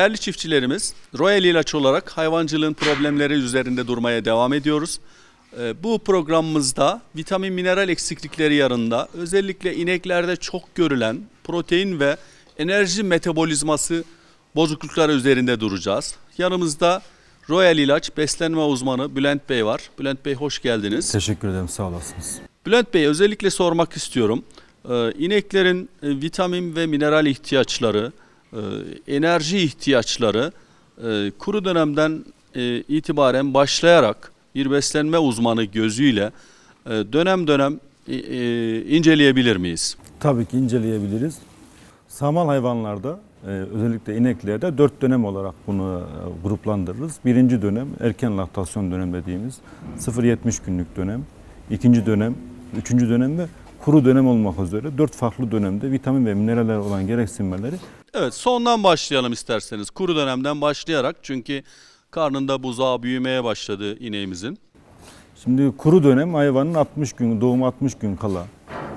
Değerli çiftçilerimiz, Royal ilaç olarak hayvancılığın problemleri üzerinde durmaya devam ediyoruz. Ee, bu programımızda vitamin mineral eksiklikleri yanında özellikle ineklerde çok görülen protein ve enerji metabolizması bozuklukları üzerinde duracağız. Yanımızda Royal İlaç beslenme uzmanı Bülent Bey var. Bülent Bey hoş geldiniz. Teşekkür ederim sağ olasınız. Bülent Bey özellikle sormak istiyorum. Ee, ineklerin e, vitamin ve mineral ihtiyaçları, e, enerji ihtiyaçları e, kuru dönemden e, itibaren başlayarak bir beslenme uzmanı gözüyle dönem dönem inceleyebilir miyiz? Tabii ki inceleyebiliriz. Samal hayvanlarda özellikle ineklerde dört dönem olarak bunu gruplandırırız. Birinci dönem erken laktasyon dönem dediğimiz 0-70 günlük dönem. ikinci dönem, üçüncü dönem ve kuru dönem olmak üzere dört farklı dönemde vitamin ve mineraller olan gereksinmeleri. Evet sondan başlayalım isterseniz. Kuru dönemden başlayarak çünkü karnında buzağı büyümeye başladı ineğimizin. Şimdi kuru dönem hayvanın 60 gün, doğum 60 gün kala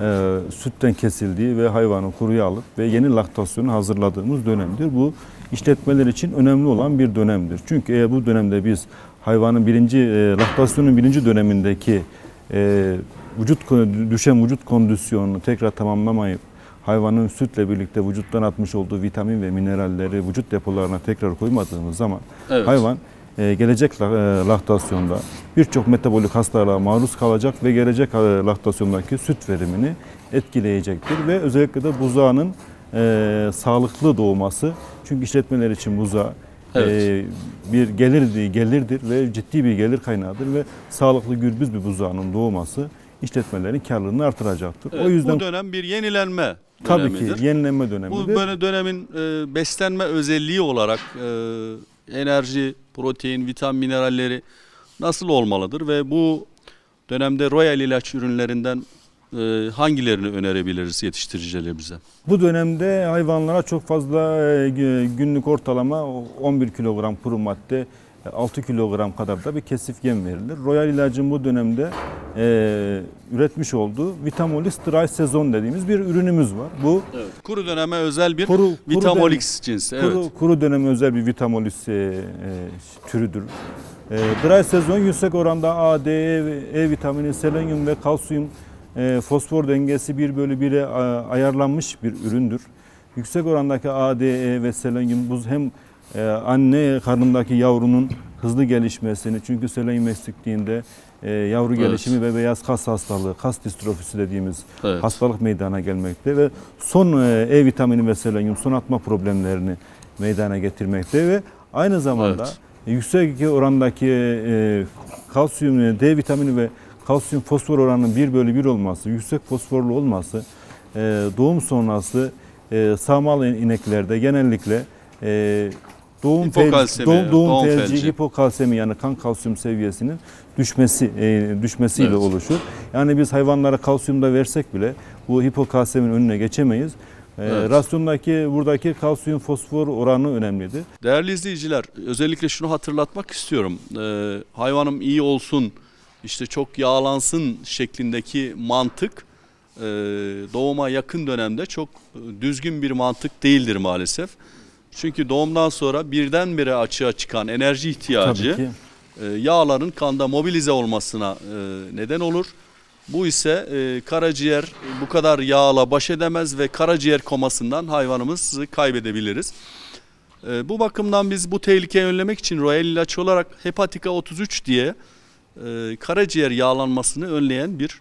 e, sütten kesildiği ve hayvanı kuruya alıp ve yeni laktasyonu hazırladığımız dönemdir. Bu işletmeler için önemli olan bir dönemdir. Çünkü eğer bu dönemde biz hayvanın birinci, e, laktasyonun birinci dönemindeki e, vücut düşen vücut kondisyonunu tekrar tamamlamayıp hayvanın sütle birlikte vücuttan atmış olduğu vitamin ve mineralleri vücut depolarına tekrar koymadığımız zaman evet. hayvan e, gelecek e, laktasyonda birçok metabolik hastalığa maruz kalacak ve gelecek e, laktasyondaki süt verimini etkileyecektir ve özellikle de buzağının e, sağlıklı doğması çünkü işletmeler için buzağı e, Evet. Ee, bir gelirdi gelirdir ve ciddi bir gelir kaynağıdır ve sağlıklı gürbüz bir buzağının doğması işletmelerin karlılığını artıracaktır. Evet, o yüzden bu dönem bir yenilenme Tabii dönemidir. ki yenilenme dönemi. Bu böyle dönemin e, beslenme özelliği olarak e, enerji, protein, vitamin, mineralleri nasıl olmalıdır ve bu dönemde Royal ilaç ürünlerinden e, hangilerini önerebiliriz yetiştiricilerimize? Bu dönemde hayvanlara çok fazla e, günlük ortalama 11 kilogram kuru madde, 6 kilogram kadar da bir kesif yem verilir. Royal ilacın bu dönemde e, üretmiş olduğu Vitamolix Dry Sezon dediğimiz bir ürünümüz var. Bu evet, kuru döneme özel bir kuru, kuru Vitamolix dönem, cinsi. Evet. Kuru, kuru döneme özel bir Vitamolix e, e, türüdür. E, dry sezon yüksek oranda A, D, E, e vitamini, selenyum ve kalsiyum e, fosfor dengesi 1 bölü 1'e e, ayarlanmış bir üründür. Yüksek orandaki A, D, E ve selenyum buz hem e, anne karnındaki yavrunun hızlı gelişmesini çünkü selenium eksikliğinde e, yavru evet. gelişimi ve beyaz kas hastalığı, kas distrofisi dediğimiz evet. hastalık meydana gelmekte ve son e, E vitamini ve selenyum son atma problemlerini meydana getirmekte ve aynı zamanda evet. yüksek orandaki e, kalsiyum, e, D vitamini ve kalsiyum fosfor oranının 1 bölü 1 olması, yüksek fosforlu olması e, doğum sonrası e, sağmal ineklerde genellikle e, doğum felci, doğum, doğum, doğum felci, felci, hipokalsemi yani kan kalsiyum seviyesinin düşmesi e, düşmesiyle evet. oluşur. Yani biz hayvanlara kalsiyum da versek bile bu hipokalsemin önüne geçemeyiz. E, evet. rasyondaki buradaki kalsiyum fosfor oranı önemliydi. Değerli izleyiciler özellikle şunu hatırlatmak istiyorum. Ee, hayvanım iyi olsun işte çok yağlansın şeklindeki mantık e, doğuma yakın dönemde çok e, düzgün bir mantık değildir maalesef. Çünkü doğumdan sonra birdenbire açığa çıkan enerji ihtiyacı e, yağların kanda mobilize olmasına e, neden olur. Bu ise e, karaciğer bu kadar yağla baş edemez ve karaciğer komasından hayvanımızı kaybedebiliriz. E, bu bakımdan biz bu tehlikeyi önlemek için royal ilaç olarak hepatika 33 diye e, karaciğer yağlanmasını önleyen bir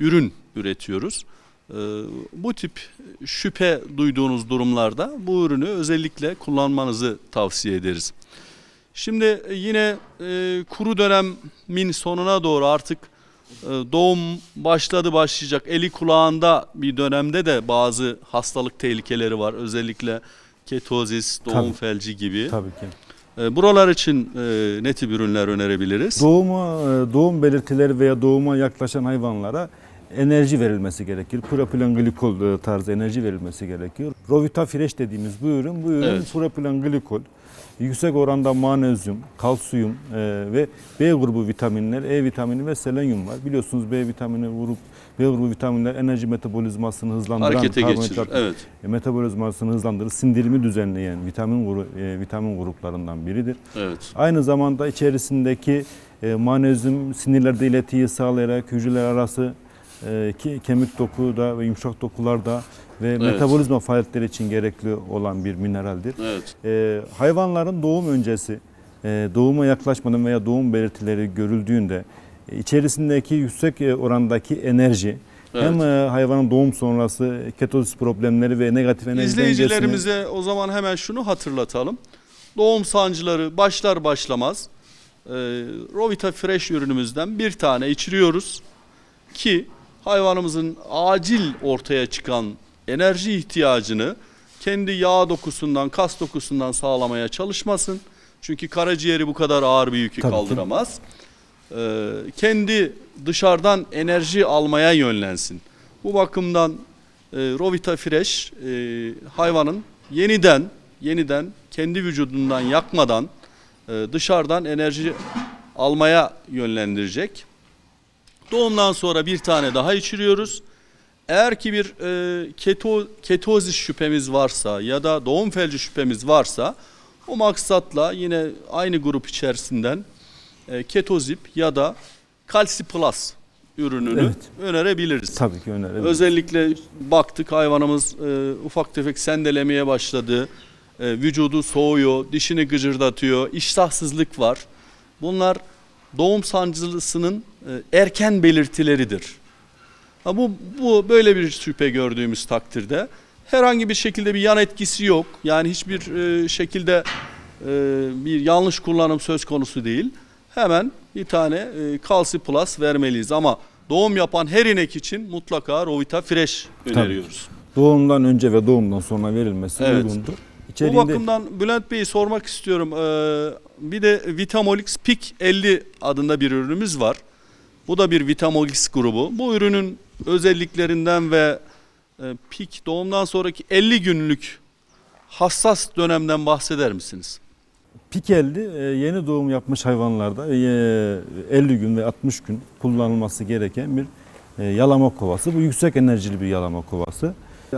ürün üretiyoruz. Ee, bu tip şüphe duyduğunuz durumlarda bu ürünü özellikle kullanmanızı tavsiye ederiz. Şimdi yine e, kuru dönemin sonuna doğru artık e, doğum başladı başlayacak eli kulağında bir dönemde de bazı hastalık tehlikeleri var. Özellikle ketozis, doğum tabii, felci gibi. Tabii ki. E, buralar için e, ne tip ürünler önerebiliriz? Doğuma, doğum belirtileri veya doğuma yaklaşan hayvanlara enerji verilmesi gerekir. Propilen glikol e, tarzı enerji verilmesi gerekiyor. Rovita Fresh dediğimiz bu ürün, bu ürün evet. propilen glikol, yüksek oranda manezyum, kalsiyum e, ve B grubu vitaminler, E vitamini ve selenyum var. Biliyorsunuz B vitamini grup B grubu vitaminler enerji metabolizmasını hızlandıran, harekete Evet. E, metabolizmasını hızlandırır, sindirimi düzenleyen vitamin gru, vitamin gruplarından biridir. Evet. Aynı zamanda içerisindeki e, manezyum sinirlerde iletiyi sağlayarak hücreler arası ee, ki kemik dokuda ve yumuşak dokularda ve evet. metabolizma faaliyetleri için gerekli olan bir mineraldir. Evet. Ee, hayvanların doğum öncesi, e, doğuma yaklaşmadan veya doğum belirtileri görüldüğünde içerisindeki yüksek e, orandaki enerji, Evet. Hem e, hayvanın doğum sonrası ketozis problemleri ve negatif enerji İzleyicilerimize dengesini... o zaman hemen şunu hatırlatalım. Doğum sancıları başlar başlamaz e, Rovita Fresh ürünümüzden bir tane içiriyoruz ki hayvanımızın acil ortaya çıkan enerji ihtiyacını kendi yağ dokusundan, kas dokusundan sağlamaya çalışmasın. Çünkü karaciğeri bu kadar ağır bir yükü Tabii kaldıramaz. Ee, kendi dışarıdan enerji almaya yönlensin. Bu bakımdan e, Rovita Fresh e, hayvanın yeniden yeniden kendi vücudundan yakmadan e, dışarıdan enerji almaya yönlendirecek. Doğumdan sonra bir tane daha içiriyoruz. Eğer ki bir e, keto, ketozis şüphemiz varsa ya da doğum felci şüphemiz varsa o maksatla yine aynı grup içerisinden e, ketozip ya da kalsi plus ürününü evet. önerebiliriz. Tabii ki önerebiliriz. Özellikle baktık hayvanımız e, ufak tefek sendelemeye başladı. E, vücudu soğuyor, dişini gıcırdatıyor, iştahsızlık var. Bunlar doğum sancılısının e, erken belirtileridir. Ha bu, bu böyle bir şüphe gördüğümüz takdirde herhangi bir şekilde bir yan etkisi yok. Yani hiçbir e, şekilde e, bir yanlış kullanım söz konusu değil. Hemen bir tane e, Kalsi Plus vermeliyiz ama doğum yapan her inek için mutlaka Rovita Fresh öneriyoruz. Tabii. Doğumdan önce ve doğumdan sonra verilmesi evet. uygundur. İçeriğinde... Bu bakımdan Bülent Bey'i sormak istiyorum. Ee, bir de Vitamolix Pik 50 adında bir ürünümüz var. Bu da bir Vitamogix grubu. Bu ürünün özelliklerinden ve e, pik doğumdan sonraki 50 günlük hassas dönemden bahseder misiniz? Pik 50 e, yeni doğum yapmış hayvanlarda 50 e, gün ve 60 gün kullanılması gereken bir e, yalama kovası. Bu yüksek enerjili bir yalama kovası.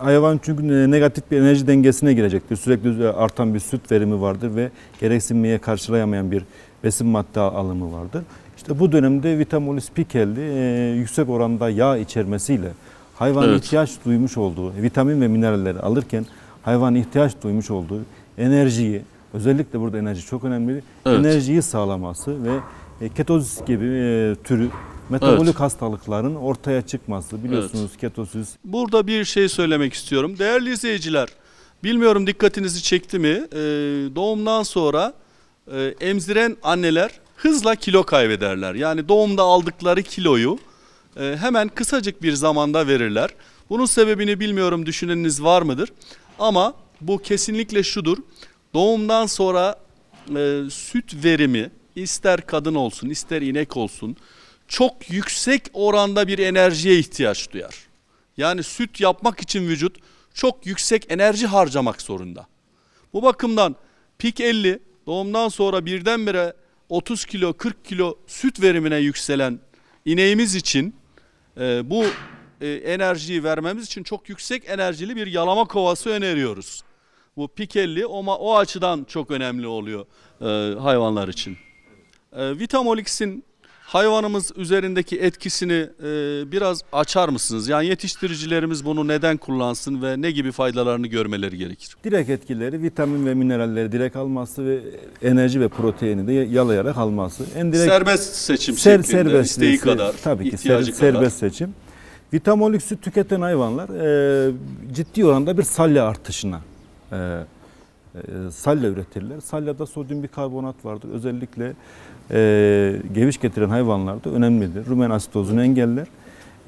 Hayvan çünkü negatif bir enerji dengesine girecektir. Sürekli artan bir süt verimi vardır ve gereksinmeye karşılayamayan bir besin madde alımı vardır. İşte bu dönemde Vitamolis pikelli e, ee, yüksek oranda yağ içermesiyle hayvan evet. ihtiyaç duymuş olduğu vitamin ve mineralleri alırken hayvan ihtiyaç duymuş olduğu enerjiyi özellikle burada enerji çok önemli. Evet. Enerjiyi sağlaması ve e, ketozis gibi e, türü metabolik evet. hastalıkların ortaya çıkması biliyorsunuz evet. ketozis. Burada bir şey söylemek istiyorum. Değerli izleyiciler, bilmiyorum dikkatinizi çekti mi? Ee, doğumdan sonra e, emziren anneler hızla kilo kaybederler. Yani doğumda aldıkları kiloyu e, hemen kısacık bir zamanda verirler. Bunun sebebini bilmiyorum düşüneniniz var mıdır? Ama bu kesinlikle şudur. Doğumdan sonra e, süt verimi ister kadın olsun ister inek olsun çok yüksek oranda bir enerjiye ihtiyaç duyar. Yani süt yapmak için vücut çok yüksek enerji harcamak zorunda. Bu bakımdan pik 50 doğumdan sonra birdenbire 30 kilo 40 kilo süt verimine yükselen ineğimiz için e, bu e, enerjiyi vermemiz için çok yüksek enerjili bir yalama kovası öneriyoruz. Bu pikelli ama o açıdan çok önemli oluyor e, hayvanlar için. E, Vitamolix'in hayvanımız üzerindeki etkisini e, biraz açar mısınız? Yani yetiştiricilerimiz bunu neden kullansın ve ne gibi faydalarını görmeleri gerekir? Direkt etkileri vitamin ve mineralleri direkt alması ve enerji ve proteini de yalayarak alması. En direkt serbest seçim ser, şeklinde isteği kadar, tabii ki ser, kadar. serbest seçim. Vitamolüksü tüketen hayvanlar e, ciddi oranda bir salya artışına e, e, salya üretirler. Salyada sodyum bikarbonat vardır. Özellikle e, geviş getiren hayvanlarda önemlidir. Rumen asitozunu engeller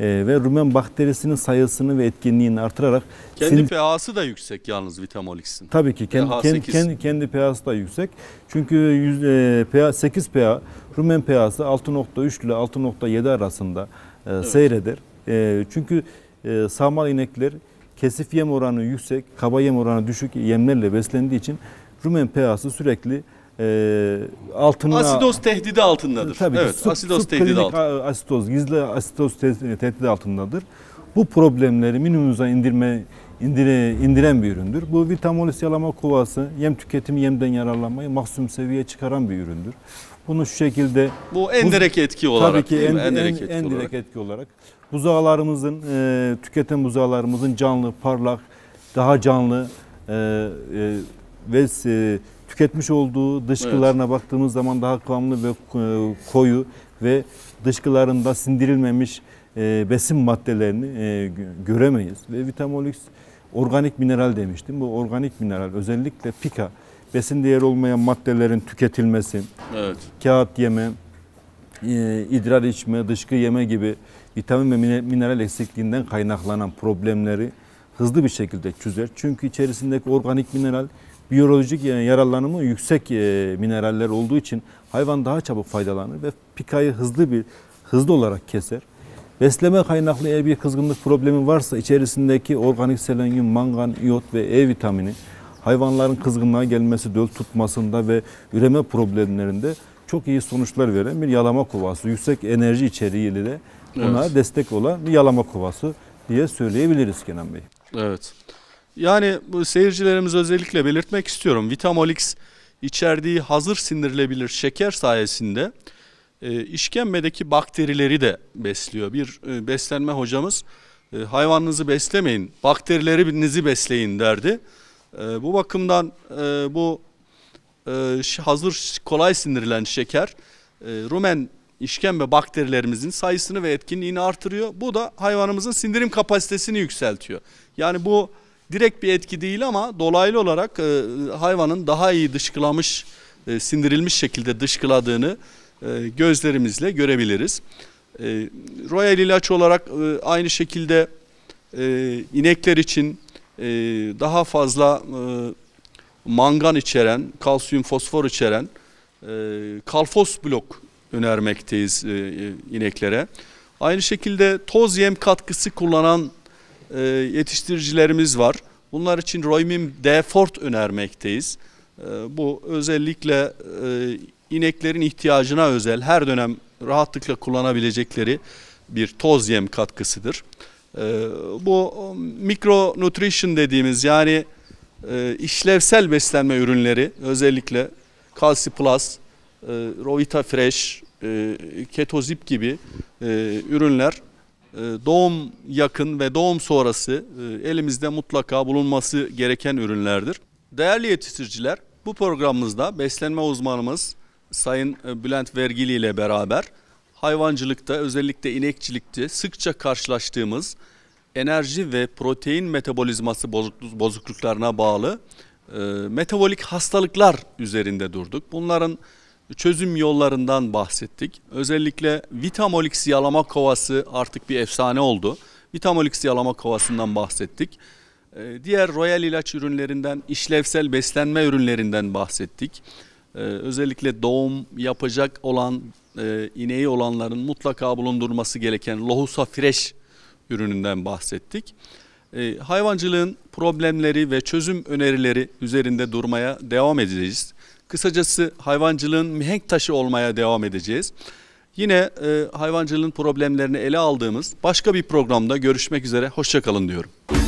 e, ve rumen bakterisinin sayısını ve etkinliğini artırarak kendi sil- pH'sı da yüksek yalnız Vitamolix'in. Tabii ki kendi pH kendi, kendi, kendi pH'sı da yüksek. Çünkü yüz, e, pH 8 pH rumen pH'sı 6.3 ile 6.7 arasında e, evet. seyreder. E, çünkü e, sağmal inekler kesif yem oranı yüksek, kaba yem oranı düşük yemlerle beslendiği için rumen pH'sı sürekli e, altına... Asidoz tehdidi altındadır. Tabii evet, sub, asidoz tehdidi altındadır. Asidoz, gizli asidoz tehdidi altındadır. Bu problemleri minimumuza indirme indire, indiren bir üründür. Bu vitamol yalama kovası yem tüketimi yemden yararlanmayı maksimum seviyeye çıkaran bir üründür. Bunu şu şekilde... Bu en direkt etki olarak. Tabii ki en, en, direkt, etki en direkt olarak. etki olarak. Buzağlarımızın, e, tüketen buzağlarımızın canlı, parlak, daha canlı e, e, ve e, tüketmiş olduğu dışkılarına evet. baktığımız zaman daha kıvamlı ve e, koyu ve dışkılarında sindirilmemiş e, besin maddelerini e, göremeyiz. Ve Vitamolix organik mineral demiştim. Bu organik mineral özellikle pika besin değeri olmayan maddelerin tüketilmesi, evet. kağıt yeme, e, idrar içme, dışkı yeme gibi vitamin ve mineral eksikliğinden kaynaklanan problemleri hızlı bir şekilde çözer. Çünkü içerisindeki organik mineral biyolojik yararlanımı yüksek e, mineraller olduğu için hayvan daha çabuk faydalanır ve pikayı hızlı bir hızlı olarak keser. Besleme kaynaklı eğer bir kızgınlık problemi varsa içerisindeki organik selenyum, mangan, iot ve E vitamini hayvanların kızgınlığa gelmesi, döl tutmasında ve üreme problemlerinde çok iyi sonuçlar veren bir yalama kovası. Yüksek enerji içeriğiyle ona evet. destek olan bir yalama kovası diye söyleyebiliriz Kenan Bey. Evet. Yani bu seyircilerimiz özellikle belirtmek istiyorum. Vitamolix içerdiği hazır sindirilebilir şeker sayesinde e, işkembedeki bakterileri de besliyor. Bir e, beslenme hocamız e, hayvanınızı beslemeyin, bakterilerinizi besleyin derdi. E, bu bakımdan e, bu e, hazır kolay sindirilen şeker e, rumen işkembe bakterilerimizin sayısını ve etkinliğini artırıyor. Bu da hayvanımızın sindirim kapasitesini yükseltiyor. Yani bu direkt bir etki değil ama dolaylı olarak e, hayvanın daha iyi dışkılamış, e, sindirilmiş şekilde dışkıladığını e, gözlerimizle görebiliriz. E, royal ilaç olarak e, aynı şekilde e, inekler için e, daha fazla e, mangan içeren, kalsiyum fosfor içeren e, kalfos blok önermekteyiz e, e, ineklere. Aynı şekilde toz yem katkısı kullanan e, yetiştiricilerimiz var. Bunlar için Roymim D. Fort önermekteyiz. E, bu özellikle e, ineklerin ihtiyacına özel her dönem rahatlıkla kullanabilecekleri bir toz yem katkısıdır. Ee, bu mikro nutrition dediğimiz yani e, işlevsel beslenme ürünleri özellikle Kalsi Plus, e, Rovita Fresh, e, Ketozip gibi ürünler doğum yakın ve doğum sonrası elimizde mutlaka bulunması gereken ürünlerdir. Değerli yetiştiriciler, bu programımızda beslenme uzmanımız Sayın Bülent Vergili ile beraber hayvancılıkta özellikle inekçilikte sıkça karşılaştığımız enerji ve protein metabolizması bozukluklarına bağlı e, metabolik hastalıklar üzerinde durduk. Bunların çözüm yollarından bahsettik. Özellikle vitamolik siyalama kovası artık bir efsane oldu. Vitamolik siyalama kovasından bahsettik. E, diğer royal ilaç ürünlerinden, işlevsel beslenme ürünlerinden bahsettik ee, özellikle doğum yapacak olan e, ineği olanların mutlaka bulundurması gereken lohusa fresh ürününden bahsettik. Ee, hayvancılığın problemleri ve çözüm önerileri üzerinde durmaya devam edeceğiz. Kısacası hayvancılığın mihenk taşı olmaya devam edeceğiz. Yine e, hayvancılığın problemlerini ele aldığımız başka bir programda görüşmek üzere. Hoşçakalın diyorum.